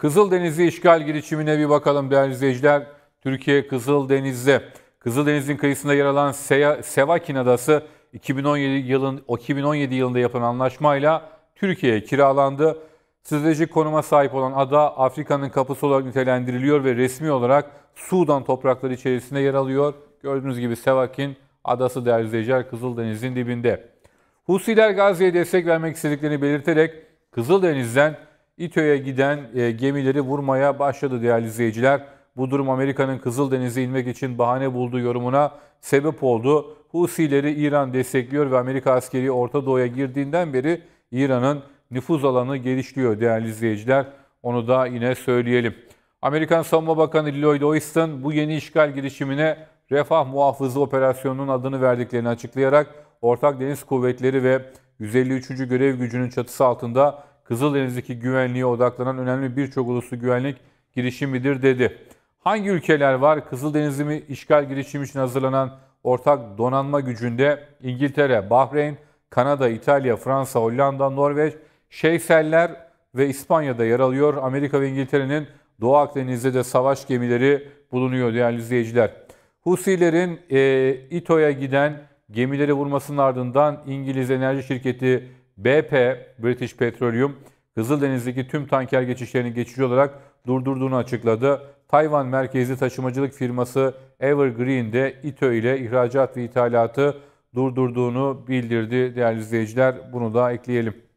Kızıldeniz'i işgal girişimine bir bakalım değerli izleyiciler. Türkiye Kızıldeniz'de. Kızıldeniz'in kıyısında yer alan Sevakin Adası 2017 yılın 2017 yılında yapılan anlaşmayla Türkiye'ye kiralandı. Stratejik konuma sahip olan ada Afrika'nın kapısı olarak nitelendiriliyor ve resmi olarak Sudan toprakları içerisinde yer alıyor. Gördüğünüz gibi Sevakin adası değerli izleyiciler Kızıldeniz'in dibinde. Husiler Gazze'ye destek vermek istediklerini belirterek Kızıldeniz'den İTÖ'ye giden e, gemileri vurmaya başladı değerli izleyiciler. Bu durum Amerika'nın Kızıldeniz'e inmek için bahane bulduğu yorumuna sebep oldu. Husileri İran destekliyor ve Amerika askeri Orta Doğu'ya girdiğinden beri İran'ın nüfuz alanı genişliyor değerli izleyiciler. Onu da yine söyleyelim. Amerikan Savunma Bakanı Lloyd Austin bu yeni işgal girişimine Refah Muhafızı Operasyonu'nun adını verdiklerini açıklayarak Ortak Deniz Kuvvetleri ve 153. Görev Gücü'nün çatısı altında Kızıldeniz'deki güvenliğe odaklanan önemli birçok uluslu güvenlik girişimidir dedi. Hangi ülkeler var? Kızıldeniz'i işgal girişimi için hazırlanan ortak donanma gücünde İngiltere, Bahreyn, Kanada, İtalya, Fransa, Hollanda, Norveç, Şeyseller ve İspanya'da yer alıyor. Amerika ve İngiltere'nin Doğu Akdeniz'de de savaş gemileri bulunuyor değerli izleyiciler. Husilerin e, İTO'ya giden gemileri vurmasının ardından İngiliz enerji şirketi BP, British Petroleum, Kızıldeniz'deki tüm tanker geçişlerini geçici olarak durdurduğunu açıkladı. Tayvan merkezli taşımacılık firması Evergreen de İTÖ ile ihracat ve ithalatı durdurduğunu bildirdi değerli izleyiciler. Bunu da ekleyelim.